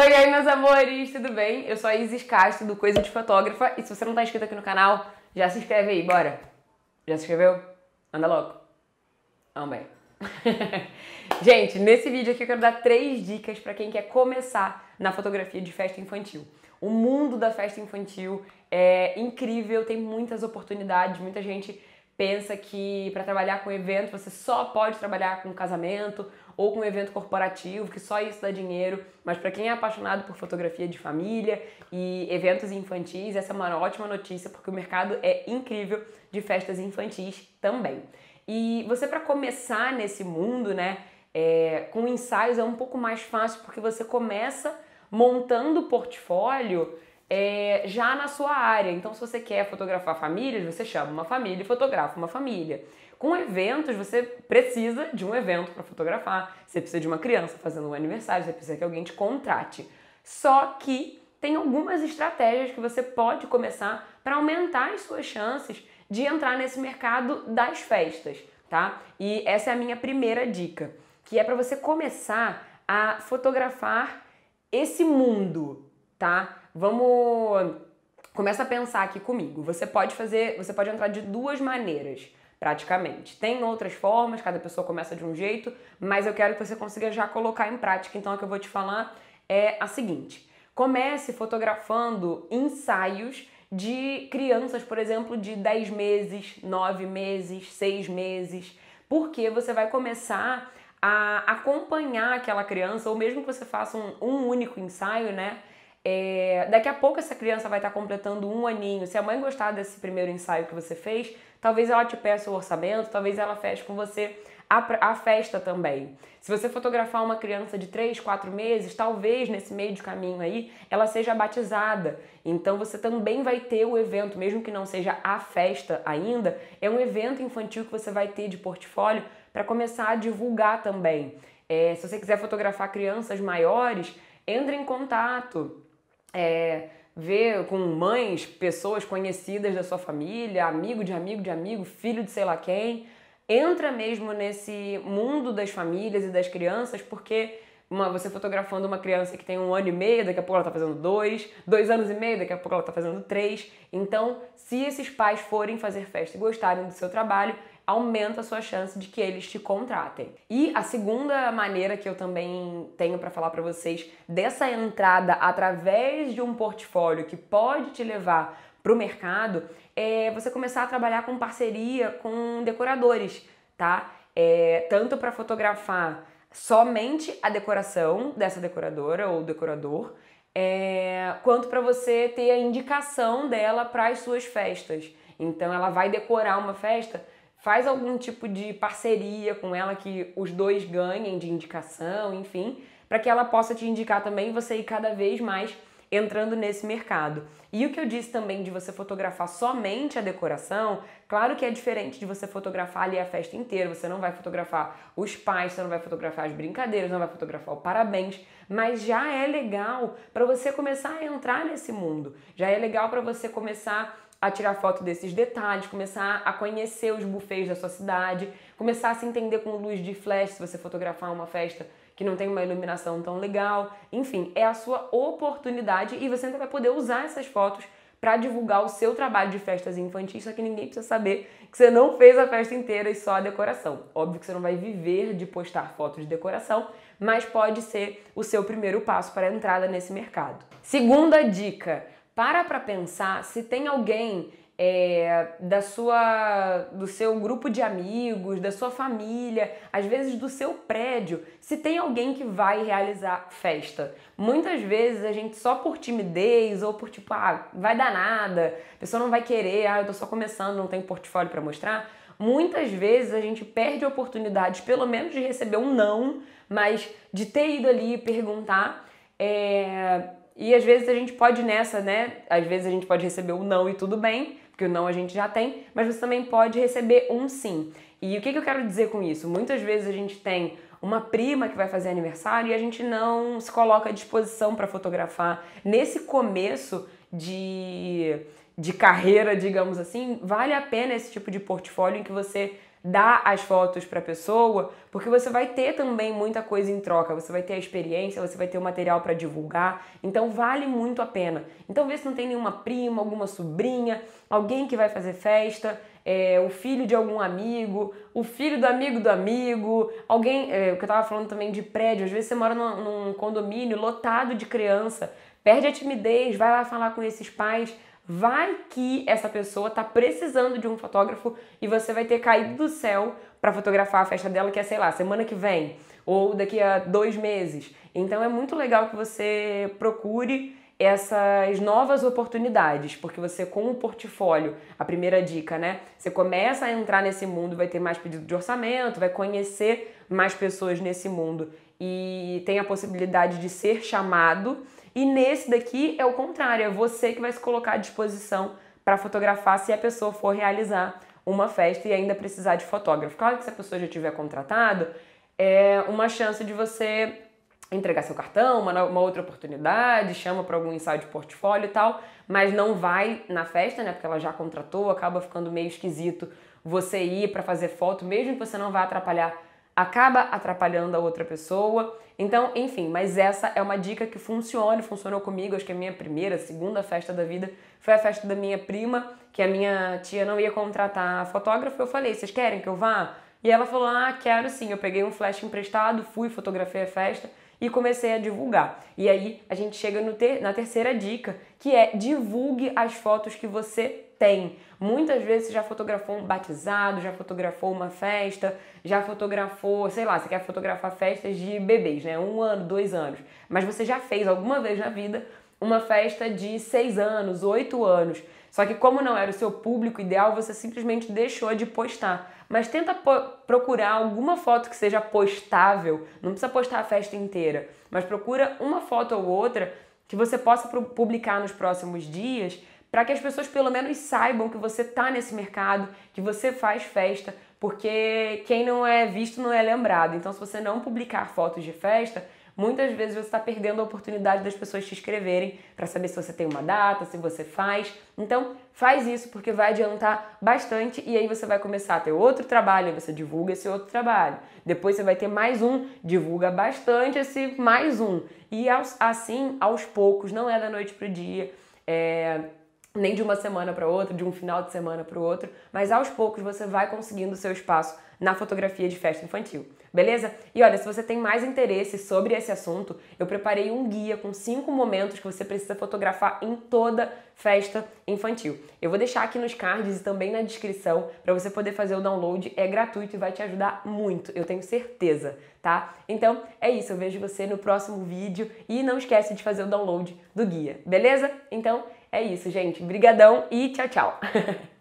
Oi, meus amores, tudo bem? Eu sou a Isis Castro, do Coisa de Fotógrafa, e se você não tá inscrito aqui no canal, já se inscreve aí, bora! Já se inscreveu? Anda logo! Vamos bem! Gente, nesse vídeo aqui eu quero dar três dicas para quem quer começar na fotografia de festa infantil. O mundo da festa infantil é incrível, tem muitas oportunidades, muita gente pensa que para trabalhar com evento você só pode trabalhar com casamento ou com um evento corporativo, que só isso dá dinheiro. Mas para quem é apaixonado por fotografia de família e eventos infantis, essa é uma ótima notícia, porque o mercado é incrível de festas infantis também. E você, para começar nesse mundo, né, é, com ensaios é um pouco mais fácil, porque você começa montando o portfólio é, já na sua área. Então, se você quer fotografar famílias, você chama uma família e fotografa uma família. Com eventos, você precisa de um evento para fotografar, você precisa de uma criança fazendo um aniversário, você precisa que alguém te contrate. Só que tem algumas estratégias que você pode começar para aumentar as suas chances de entrar nesse mercado das festas, tá? E essa é a minha primeira dica, que é para você começar a fotografar esse mundo, tá? Vamos começa a pensar aqui comigo. Você pode fazer, você pode entrar de duas maneiras praticamente. Tem outras formas, cada pessoa começa de um jeito, mas eu quero que você consiga já colocar em prática. Então, o que eu vou te falar é a seguinte: comece fotografando ensaios de crianças, por exemplo, de 10 meses, 9 meses, 6 meses, porque você vai começar a acompanhar aquela criança, ou mesmo que você faça um, um único ensaio, né? É, daqui a pouco essa criança vai estar completando um aninho. Se a mãe gostar desse primeiro ensaio que você fez, talvez ela te peça o orçamento, talvez ela feche com você a, a festa também. Se você fotografar uma criança de 3, 4 meses, talvez nesse meio de caminho aí ela seja batizada. Então você também vai ter o evento, mesmo que não seja a festa ainda, é um evento infantil que você vai ter de portfólio para começar a divulgar também. É, se você quiser fotografar crianças maiores, entre em contato é, ver com mães, pessoas conhecidas da sua família, amigo de amigo de amigo, filho de sei lá quem. Entra mesmo nesse mundo das famílias e das crianças, porque uma, você fotografando uma criança que tem um ano e meio, daqui a pouco ela está fazendo dois, dois anos e meio, daqui a pouco ela está fazendo três. Então, se esses pais forem fazer festa e gostarem do seu trabalho, aumenta a sua chance de que eles te contratem. E a segunda maneira que eu também tenho para falar para vocês dessa entrada através de um portfólio que pode te levar para o mercado é você começar a trabalhar com parceria com decoradores, tá? É, tanto para fotografar somente a decoração dessa decoradora ou decorador, é, quanto para você ter a indicação dela para as suas festas. Então ela vai decorar uma festa faz algum tipo de parceria com ela que os dois ganhem de indicação, enfim, para que ela possa te indicar também e você ir cada vez mais entrando nesse mercado. E o que eu disse também de você fotografar somente a decoração, claro que é diferente de você fotografar ali a festa inteira, você não vai fotografar os pais, você não vai fotografar as brincadeiras, não vai fotografar o parabéns, mas já é legal para você começar a entrar nesse mundo. Já é legal para você começar a tirar foto desses detalhes, começar a conhecer os bufês da sua cidade, começar a se entender com luz de flash se você fotografar uma festa que não tem uma iluminação tão legal. Enfim, é a sua oportunidade e você ainda vai poder usar essas fotos para divulgar o seu trabalho de festas infantis, só que ninguém precisa saber que você não fez a festa inteira e só a decoração. Óbvio que você não vai viver de postar fotos de decoração, mas pode ser o seu primeiro passo para a entrada nesse mercado. Segunda dica: para para pensar se tem alguém é, da sua, do seu grupo de amigos, da sua família, às vezes do seu prédio, se tem alguém que vai realizar festa. Muitas vezes a gente só por timidez ou por tipo, ah, vai dar nada, a pessoa não vai querer, ah, eu tô só começando, não tenho portfólio para mostrar. Muitas vezes a gente perde oportunidades, pelo menos de receber um não, mas de ter ido ali perguntar. É, e às vezes a gente pode nessa, né? Às vezes a gente pode receber um não e tudo bem, porque o não a gente já tem, mas você também pode receber um sim. E o que, que eu quero dizer com isso? Muitas vezes a gente tem uma prima que vai fazer aniversário e a gente não se coloca à disposição para fotografar. Nesse começo de, de carreira, digamos assim, vale a pena esse tipo de portfólio em que você dar as fotos para a pessoa, porque você vai ter também muita coisa em troca, você vai ter a experiência, você vai ter o material para divulgar, então vale muito a pena. Então vê se não tem nenhuma prima, alguma sobrinha, alguém que vai fazer festa, é, o filho de algum amigo, o filho do amigo do amigo, alguém, é, o que eu tava falando também de prédio, às vezes você mora num, num condomínio lotado de criança, perde a timidez, vai lá falar com esses pais, Vai que essa pessoa tá precisando de um fotógrafo e você vai ter caído do céu para fotografar a festa dela, que é, sei lá, semana que vem ou daqui a dois meses. Então é muito legal que você procure essas novas oportunidades, porque você com o portfólio, a primeira dica, né? Você começa a entrar nesse mundo, vai ter mais pedido de orçamento, vai conhecer mais pessoas nesse mundo e tem a possibilidade de ser chamado e nesse daqui é o contrário, é você que vai se colocar à disposição para fotografar se a pessoa for realizar uma festa e ainda precisar de fotógrafo. Claro que se a pessoa já tiver contratado, é uma chance de você entregar seu cartão, uma, uma outra oportunidade, chama para algum ensaio de portfólio e tal, mas não vai na festa, né? Porque ela já contratou, acaba ficando meio esquisito você ir para fazer foto, mesmo que você não vá atrapalhar acaba atrapalhando a outra pessoa. Então, enfim, mas essa é uma dica que funciona, funcionou comigo, acho que a minha primeira, segunda festa da vida foi a festa da minha prima, que a minha tia não ia contratar fotógrafo, eu falei, vocês querem que eu vá? E ela falou, ah, quero sim, eu peguei um flash emprestado, fui, fotografei a festa, e comecei a divulgar. E aí a gente chega ter, na terceira dica, que é divulgue as fotos que você tem. Muitas vezes você já fotografou um batizado, já fotografou uma festa, já fotografou, sei lá, você quer fotografar festas de bebês, né? Um ano, dois anos. Mas você já fez alguma vez na vida uma festa de seis anos, oito anos. Só que como não era o seu público ideal, você simplesmente deixou de postar. Mas tenta procurar alguma foto que seja postável. Não precisa postar a festa inteira, mas procura uma foto ou outra que você possa publicar nos próximos dias para que as pessoas pelo menos saibam que você tá nesse mercado, que você faz festa, porque quem não é visto não é lembrado. Então, se você não publicar fotos de festa, muitas vezes você está perdendo a oportunidade das pessoas te escreverem para saber se você tem uma data, se você faz. Então, faz isso porque vai adiantar bastante e aí você vai começar a ter outro trabalho, você divulga esse outro trabalho. Depois você vai ter mais um, divulga bastante esse mais um. E assim, aos poucos, não é da noite pro dia. É, nem de uma semana para outra, de um final de semana para o outro, mas aos poucos você vai conseguindo o seu espaço na fotografia de festa infantil. Beleza? E olha, se você tem mais interesse sobre esse assunto, eu preparei um guia com cinco momentos que você precisa fotografar em toda festa infantil. Eu vou deixar aqui nos cards e também na descrição para você poder fazer o download. É gratuito e vai te ajudar muito, eu tenho certeza, tá? Então é isso, eu vejo você no próximo vídeo e não esquece de fazer o download do guia, beleza? Então é isso, gente. Brigadão e tchau, tchau.